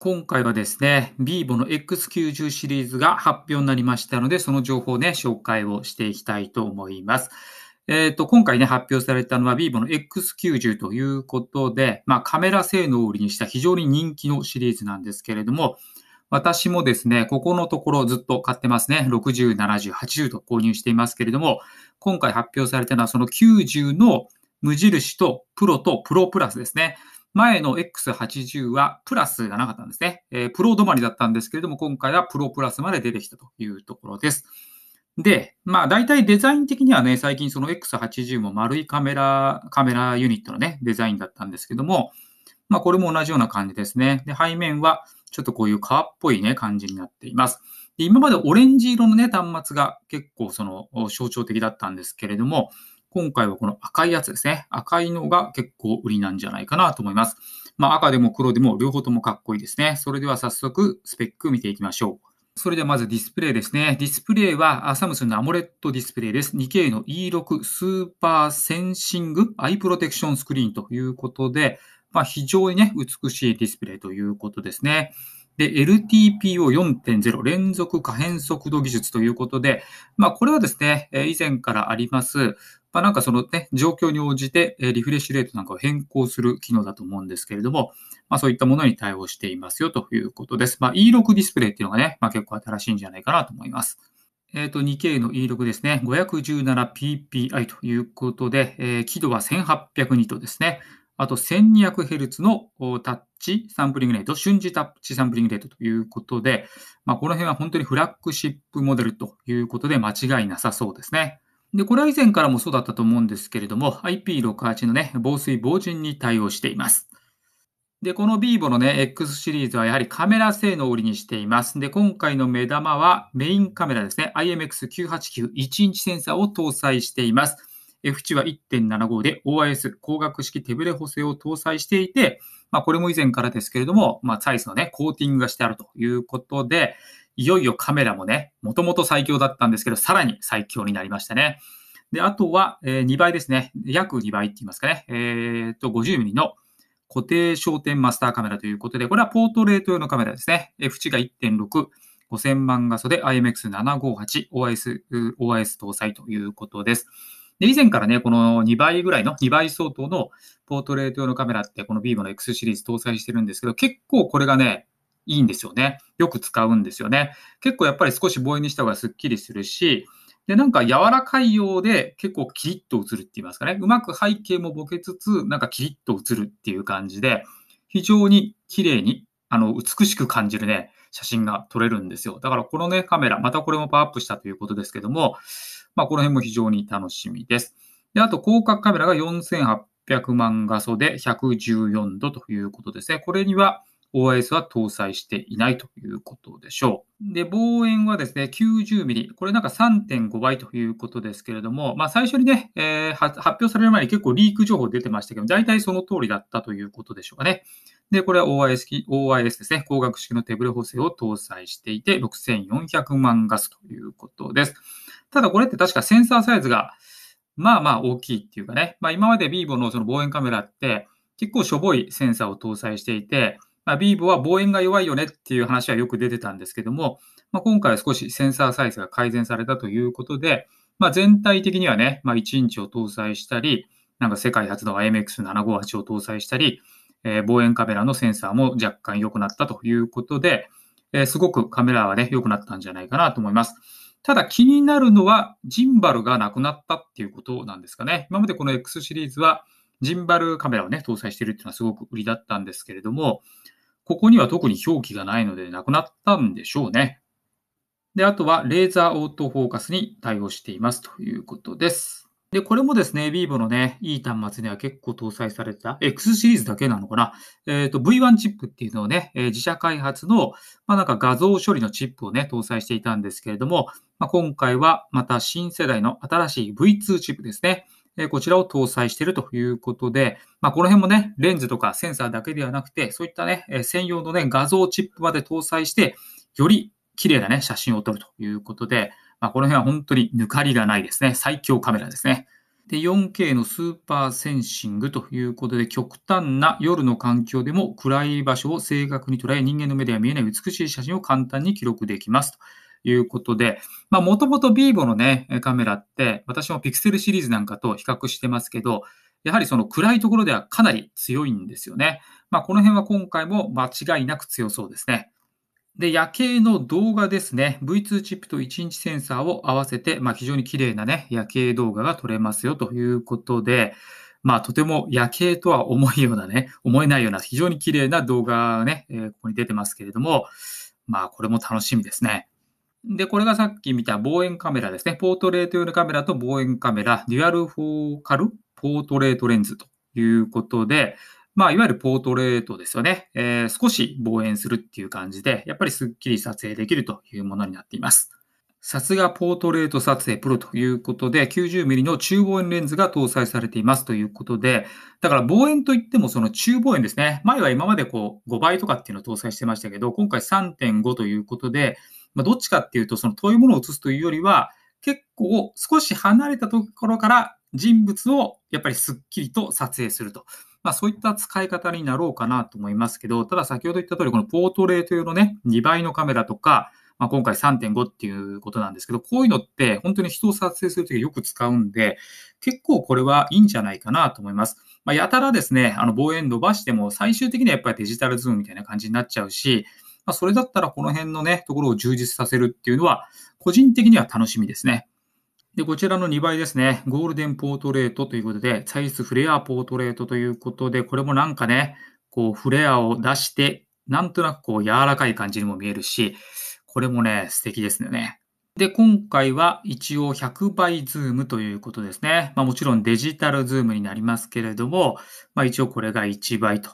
今回はですね、Vivo の X90 シリーズが発表になりましたので、その情報をね、紹介をしていきたいと思います。えっ、ー、と、今回ね、発表されたのは Vivo の X90 ということで、まあ、カメラ性能を売りにした非常に人気のシリーズなんですけれども、私もですね、ここのところずっと買ってますね。60、70、80と購入していますけれども、今回発表されたのはその90の無印とプロとプロプラスですね。前の X80 はプラスがなかったんですね。えー、プロ止まりだったんですけれども、今回はプロプラスまで出てきたというところです。で、まあ大体デザイン的にはね、最近その X80 も丸いカメラ、カメラユニットのね、デザインだったんですけども、まあこれも同じような感じですね。で、背面はちょっとこういう川っぽいね、感じになっています。で今までオレンジ色のね、端末が結構その象徴的だったんですけれども、今回はこの赤いやつですね。赤いのが結構売りなんじゃないかなと思います。まあ、赤でも黒でも両方ともかっこいいですね。それでは早速スペック見ていきましょう。それではまずディスプレイですね。ディスプレイはサムスンのアモレットディスプレイです。2K の E6 スーパーセンシングアイプロテクションスクリーンということで、まあ、非常にね、美しいディスプレイということですね。で、LTPO4.0 連続可変速度技術ということで、まあ、これはですね、以前からあります、まあ、なんかそのね、状況に応じて、えリフレッシュレートなんかを変更する機能だと思うんですけれども、まあ、そういったものに対応していますよということです。まあ、E6 ディスプレイっていうのがね、まあ、結構新しいんじゃないかなと思います。えっ、ー、と、2K の E6 ですね。517ppi ということで、えー、輝度は1802とですね。あと 1200Hz のタッチサンプリングレート、瞬時タッチサンプリングレートということで、まあ、この辺は本当にフラッグシップモデルということで間違いなさそうですね。で、これは以前からもそうだったと思うんですけれども、IP68 のね、防水防塵に対応しています。で、このビー v o のね、X シリーズはやはりカメラ性能を売りにしています。で、今回の目玉はメインカメラですね。IMX989 1インチセンサーを搭載しています。F 値は1.75で OIS 光学式手ブレ補正を搭載していて、まあ、これも以前からですけれども、まあ、サイズのね、コーティングがしてあるということで、いよいよカメラもね、もともと最強だったんですけど、さらに最強になりましたね。で、あとは、え2倍ですね。約2倍って言いますかね。えー、っと、50 m m の固定焦点マスターカメラということで、これはポートレート用のカメラですね。F 値が1.6。5000万画素で IMX758、OIS、OIS 搭載ということです。で、以前からね、この2倍ぐらいの、2倍相当のポートレート用のカメラって、この Vivo の X シリーズ搭載してるんですけど、結構これがね、いいんですよね。よく使うんですよね。結構やっぱり少し望遠にした方がすっきりするし、で、なんか柔らかいようで結構キリッと映るって言いますかね。うまく背景もボケつつ、なんかキリッと映るっていう感じで、非常に綺麗に、あの、美しく感じるね、写真が撮れるんですよ。だからこのね、カメラ、またこれもパワーアップしたということですけども、まあこの辺も非常に楽しみです。で、あと広角カメラが4800万画素で114度ということですね。これには、OIS は搭載していないということでしょう。で、望遠はですね、90ミリ。これなんか3.5倍ということですけれども、まあ最初にね、えー、発表される前に結構リーク情報出てましたけど、大体その通りだったということでしょうかね。で、これは OIS, OIS ですね、光学式の手ブレ補正を搭載していて、6400万ガスということです。ただこれって確かセンサーサイズが、まあまあ大きいっていうかね、まあ今まで Vivo のその望遠カメラって、結構しょぼいセンサーを搭載していて、まあ、ビーボは望遠が弱いよねっていう話はよく出てたんですけども、まあ、今回は少しセンサーサイズが改善されたということで、まあ、全体的にはね、まあ、1インチを搭載したり、なんか世界初の IMX758 を搭載したり、えー、望遠カメラのセンサーも若干良くなったということで、えー、すごくカメラはね、良くなったんじゃないかなと思います。ただ気になるのは、ジンバルがなくなったっていうことなんですかね。今までこの X シリーズは、ジンバルカメラをね、搭載しているっていうのはすごく売りだったんですけれども、ここには特に表記がないのでなくなったんでしょうね。で、あとはレーザーオートフォーカスに対応していますということです。で、これもですね、Vivo のね、いい端末には結構搭載された、X シリーズだけなのかな。えっ、ー、と、V1 チップっていうのをね、えー、自社開発の、まあなんか画像処理のチップをね、搭載していたんですけれども、まあ、今回はまた新世代の新しい V2 チップですね。えこちらを搭載しているということで、まあ、この辺もね、レンズとかセンサーだけではなくて、そういったね、え専用のね、画像チップまで搭載して、より綺麗なね、写真を撮るということで、まあ、この辺は本当に抜かりがないですね。最強カメラですね。で、4K のスーパーセンシングということで、極端な夜の環境でも暗い場所を正確に捉え、人間の目では見えない美しい写真を簡単に記録できますと。いうことで、まあ、もともと Vivo のね、カメラって、私もピクセルシリーズなんかと比較してますけど、やはりその暗いところではかなり強いんですよね。まあ、この辺は今回も間違いなく強そうですね。で、夜景の動画ですね。V2 チップと1インチセンサーを合わせて、まあ、非常に綺麗なね、夜景動画が撮れますよということで、まあ、とても夜景とは思いようなね、思えないような非常に綺麗な動画がね、えここに出てますけれども、まあ、これも楽しみですね。で、これがさっき見た望遠カメラですね。ポートレート用のカメラと望遠カメラ、デュアルフォーカルポートレートレンズということで、まあ、いわゆるポートレートですよね。えー、少し望遠するっていう感じで、やっぱりスッキリ撮影できるというものになっています。さすがポートレート撮影プロということで、90mm の中望遠レンズが搭載されていますということで、だから望遠といってもその中望遠ですね。前は今までこう5倍とかっていうのを搭載してましたけど、今回3.5ということで、まあ、どっちかっていうと、その遠いものを映すというよりは、結構少し離れたところから人物をやっぱりすっきりと撮影すると。まあ、そういった使い方になろうかなと思いますけど、ただ先ほど言った通り、このポートレート用のね、2倍のカメラとか、まあ、今回3.5っていうことなんですけど、こういうのって本当に人を撮影するときよく使うんで、結構これはいいんじゃないかなと思います。まあ、やたらですね、あの望遠伸ばしても最終的にはやっぱりデジタルズームみたいな感じになっちゃうし、まあ、それだったらこの辺のね、ところを充実させるっていうのは、個人的には楽しみですね。で、こちらの2倍ですね。ゴールデンポートレートということで、サイスフレアポートレートということで、これもなんかね、こう、フレアを出して、なんとなくこう、柔らかい感じにも見えるし、これもね、素敵ですよね。で、今回は一応100倍ズームということですね。まあ、もちろんデジタルズームになりますけれども、まあ、一応これが1倍と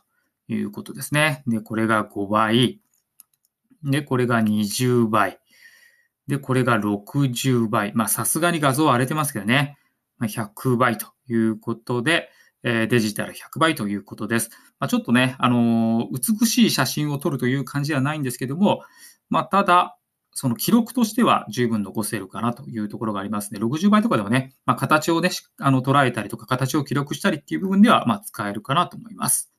いうことですね。で、これが5倍。で、これが20倍。で、これが60倍。まあ、さすがに画像は荒れてますけどね。100倍ということで、えデジタル100倍ということです。まあ、ちょっとね、あのー、美しい写真を撮るという感じではないんですけども、まあ、ただ、その記録としては十分残せるかなというところがありますね。60倍とかでもね、まあ、形をね、あの捉えたりとか、形を記録したりっていう部分では、ま使えるかなと思います。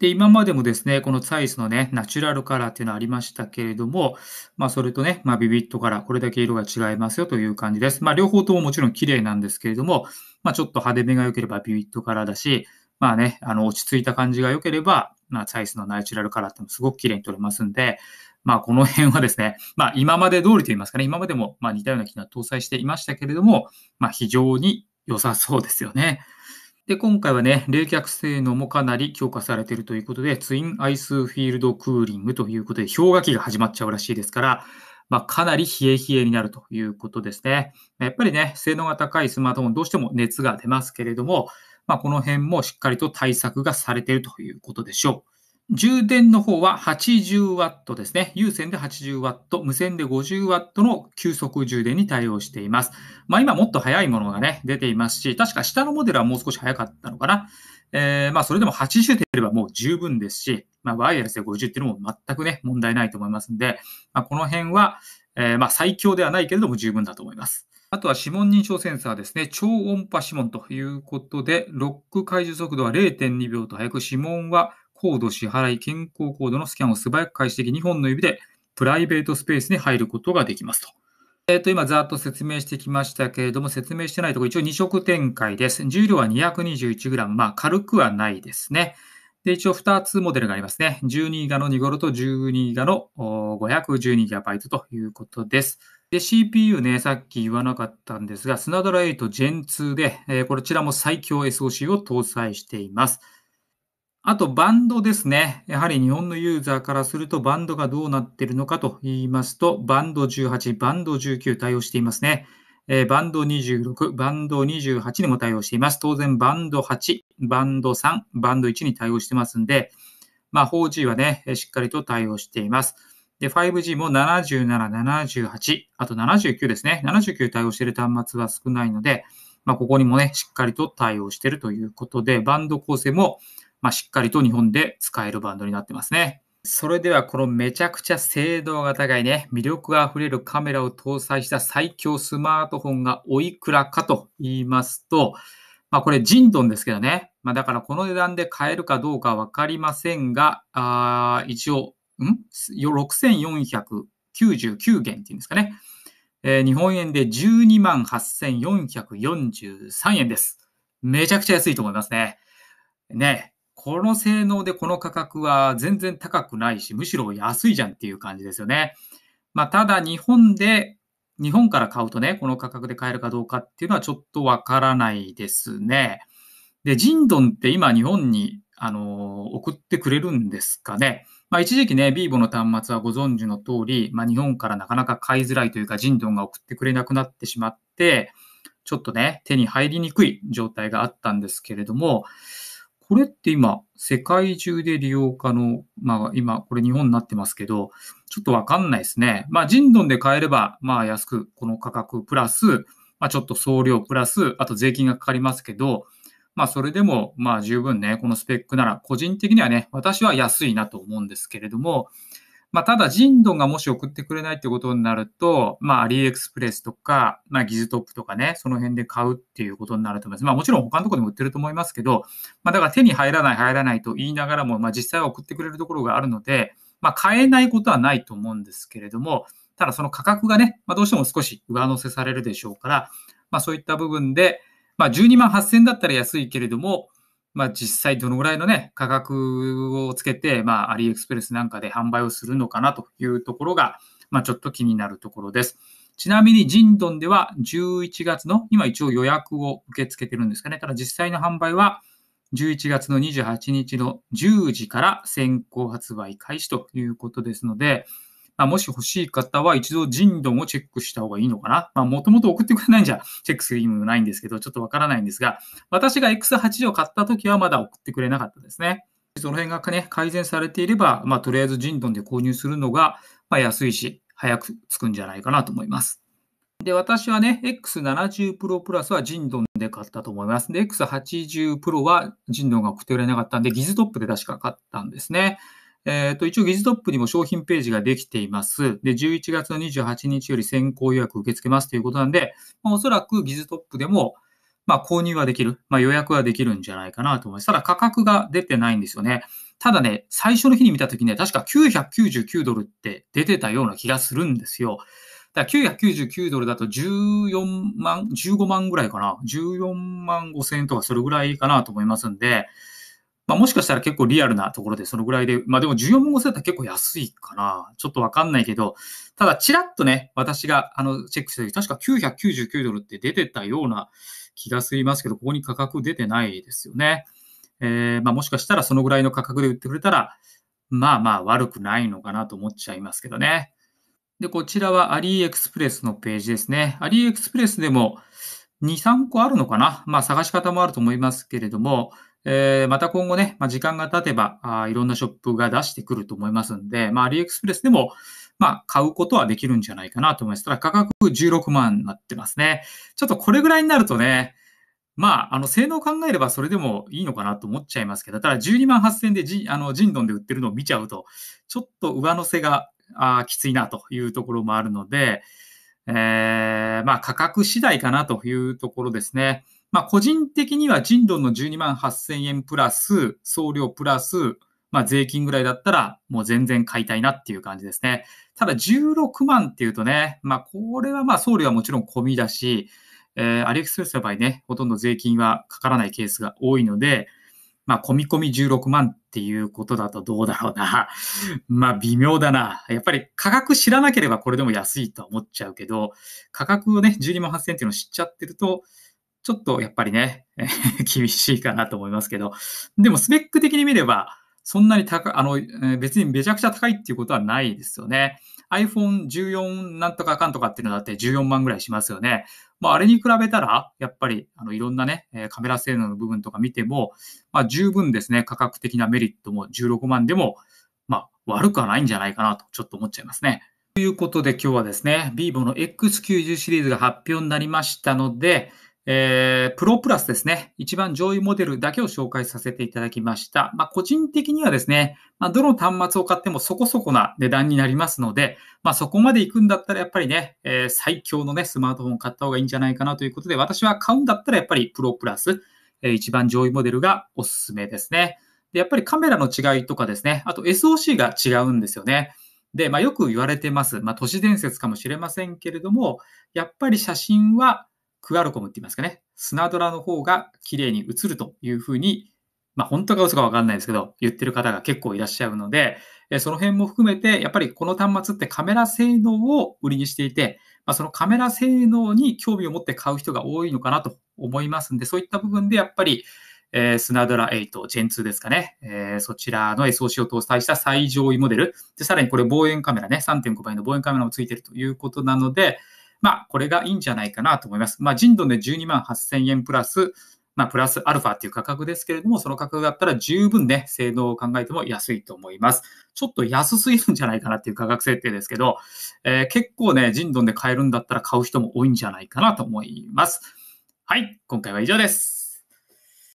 で、今までもですね、このツイスのね、ナチュラルカラーっていうのありましたけれども、まあ、それとね、まあ、ビビットカラー、これだけ色が違いますよという感じです。まあ、両方とももちろん綺麗なんですけれども、まあ、ちょっと派手めが良ければビビットカラーだし、まあね、あの、落ち着いた感じが良ければ、まあ、ツイスのナチュラルカラーってもすごく綺麗に撮れますんで、まあ、この辺はですね、まあ、今まで通りと言いますかね、今までも、まあ、似たような機能を搭載していましたけれども、まあ、非常に良さそうですよね。で、今回はね、冷却性能もかなり強化されているということで、ツインアイスフィールドクーリングということで、氷河期が始まっちゃうらしいですから、まあ、かなり冷え冷えになるということですね。やっぱりね、性能が高いスマートフォン、どうしても熱が出ますけれども、まあ、この辺もしっかりと対策がされているということでしょう。充電の方は 80W ですね。有線で 80W、無線で 50W の急速充電に対応しています。まあ今もっと早いものがね、出ていますし、確か下のモデルはもう少し早かったのかな。えー、まあそれでも80あればもう十分ですし、まあワイヤレスで50っていうのも全くね、問題ないと思いますんで、まあ、この辺は、えー、まあ最強ではないけれども十分だと思います。あとは指紋認証センサーですね。超音波指紋ということで、ロック解除速度は0.2秒と早く、指紋はコード支払い、健康コードのスキャンを素早く開始でき、2本の指でプライベートスペースに入ることができますと。えっ、ー、と、今、ざっと説明してきましたけれども、説明してないところ、一応2色展開です。重量は 221g。まあ、軽くはないですね。で、一応2つモデルがありますね。12ギガの2ゴロと12ギガの 512GB ということです。で、CPU ね、さっき言わなかったんですが、スナドラ8 Gen2 で、えー、こちらも最強 SOC を搭載しています。あとバンドですね。やはり日本のユーザーからするとバンドがどうなっているのかと言いますと、バンド18、バンド19対応していますね。えー、バンド26、バンド28にも対応しています。当然バンド8、バンド3、バンド1に対応してますんで、まあ 4G はね、しっかりと対応しています。で、5G も77、78、あと79ですね。79対応している端末は少ないので、まあここにもね、しっかりと対応しているということで、バンド構成もまあ、しっかりと日本で使えるバンドになってますね。それではこのめちゃくちゃ精度が高いね、魅力あふれるカメラを搭載した最強スマートフォンがおいくらかと言いますと、まあこれジンドンですけどね。まあだからこの値段で買えるかどうかわかりませんが、あ一応、ん ?6499 元っていうんですかね。えー、日本円で12万8443円です。めちゃくちゃ安いと思いますね。ねこの性能でこの価格は全然高くないし、むしろ安いじゃんっていう感じですよね。まあ、ただ日本で、日本から買うとね、この価格で買えるかどうかっていうのはちょっとわからないですね。で、ジンドンって今日本に、あの、送ってくれるんですかね。まあ、一時期ね、ビーボの端末はご存知の通り、まあ、日本からなかなか買いづらいというか、ジンドンが送ってくれなくなってしまって、ちょっとね、手に入りにくい状態があったんですけれども、これって今、世界中で利用可能。まあ、今、これ日本になってますけど、ちょっとわかんないですね。まあ、人丼で買えれば、まあ、安く、この価格プラス、まあ、ちょっと送料プラス、あと税金がかかりますけど、まあ、それでも、まあ、十分ね、このスペックなら、個人的にはね、私は安いなと思うんですけれども、まあ、ただ、人道がもし送ってくれないってことになると、まあ、アリエクスプレスとか、まあ、ギズトップとかね、その辺で買うっていうことになると思います。まあ、もちろん他のところでも売ってると思いますけど、まあ、だから手に入らない、入らないと言いながらも、まあ、実際は送ってくれるところがあるので、まあ、買えないことはないと思うんですけれども、ただその価格がね、まあ、どうしても少し上乗せされるでしょうから、まあ、そういった部分で、まあ、12万8000だったら安いけれども、まあ、実際どのぐらいのね、価格をつけて、まあ、アリエクスプレスなんかで販売をするのかなというところが、まあ、ちょっと気になるところです。ちなみに、ジンドンでは11月の、今一応予約を受け付けてるんですかね。ただ実際の販売は11月の28日の10時から先行発売開始ということですので、あもし欲しい方は一度人道もチェックした方がいいのかな。まあ、もともと送ってくれないんじゃ、チェックする意味もないんですけど、ちょっとわからないんですが、私が X80 を買った時はまだ送ってくれなかったですね。その辺が、ね、改善されていれば、まあ、とりあえず人道で購入するのが、まあ、安いし、早く着くんじゃないかなと思います。で、私はね、X70 Pro プラスはジンドンで買ったと思います。で、X80 Pro はジンドンが送ってくれなかったんで、ギズトップで確か買ったんですね。えっ、ー、と、一応、ギズトップにも商品ページができています。で、11月の28日より先行予約受け付けますということなんで、まあ、おそらくギズトップでも、まあ、購入はできる。まあ、予約はできるんじゃないかなと思います。ただ、価格が出てないんですよね。ただね、最初の日に見たときね、確か999ドルって出てたような気がするんですよ。だから999ドルだと14万、15万ぐらいかな。14万5千円とかそれぐらいかなと思いますんで、まあ、もしかしたら結構リアルなところでそのぐらいで、まあでも14万5000円結構安いかな。ちょっとわかんないけど、ただちらっとね、私があのチェックした時、確か999ドルって出てたような気がすりますけど、ここに価格出てないですよね。えー、まあもしかしたらそのぐらいの価格で売ってくれたら、まあまあ悪くないのかなと思っちゃいますけどね。で、こちらはアリーエクスプレスのページですね。アリーエクスプレスでも2、3個あるのかなまあ探し方もあると思いますけれども、えー、また今後ね、まあ、時間が経てばあ、いろんなショップが出してくると思いますんで、まあ、アリエクスプレスでも、まあ、買うことはできるんじゃないかなと思います。ただ、価格16万になってますね。ちょっとこれぐらいになるとね、まあ、あの、性能を考えればそれでもいいのかなと思っちゃいますけど、ただ12万8000円でジあのジンドンで売ってるのを見ちゃうと、ちょっと上乗せがあきついなというところもあるので、えー、まあ、価格次第かなというところですね。まあ、個人的には人道の12万8000円プラス、送料プラス、まあ、税金ぐらいだったら、もう全然買いたいなっていう感じですね。ただ、16万っていうとね、まあ、これはまあ、送料はもちろん込みだし、えー、アリエクスプレスの場合ね、ほとんど税金はかからないケースが多いので、まあ、込み込み16万っていうことだとどうだろうな。まあ、微妙だな。やっぱり価格知らなければこれでも安いと思っちゃうけど、価格をね、12万8000円っていうのを知っちゃってると、ちょっとやっぱりね、厳しいかなと思いますけど、でもスペック的に見れば、そんなに高、あの、別にめちゃくちゃ高いっていうことはないですよね。iPhone14 なんとかかんとかっていうのだって14万ぐらいしますよね。まあ、あれに比べたら、やっぱり、あの、いろんなね、カメラ性能の部分とか見ても、まあ、十分ですね、価格的なメリットも16万でも、まあ、悪くはないんじゃないかなと、ちょっと思っちゃいますね。ということで今日はですね、vivo の X90 シリーズが発表になりましたので、えー、プロプラスですね。一番上位モデルだけを紹介させていただきました。まあ、個人的にはですね、まあ、どの端末を買ってもそこそこな値段になりますので、まあ、そこまで行くんだったらやっぱりね、えー、最強のね、スマートフォンを買った方がいいんじゃないかなということで、私は買うんだったらやっぱりプロプラス、えー、一番上位モデルがおすすめですね。で、やっぱりカメラの違いとかですね、あと SOC が違うんですよね。で、まあ、よく言われてます。まあ、都市伝説かもしれませんけれども、やっぱり写真はクアルコムって言いますかね、スナドラの方が綺麗に映るというふうに、まあ、本当か嘘かわかんないですけど、言ってる方が結構いらっしゃるので、その辺も含めて、やっぱりこの端末ってカメラ性能を売りにしていて、まあ、そのカメラ性能に興味を持って買う人が多いのかなと思いますんで、そういった部分でやっぱり、えー、スナドラ8、Gen2 ですかね、えー、そちらの SOC を搭載した最上位モデル、でさらにこれ望遠カメラね、3.5倍の望遠カメラもついてるということなので、まあ、これがいいんじゃないかなと思います。まあ、人道で12万8000円プラス、まあ、プラスアルファっていう価格ですけれども、その価格だったら十分ね、性能を考えても安いと思います。ちょっと安すぎるんじゃないかなっていう価格設定ですけど、えー、結構ね、人道で買えるんだったら買う人も多いんじゃないかなと思います。はい、今回は以上です。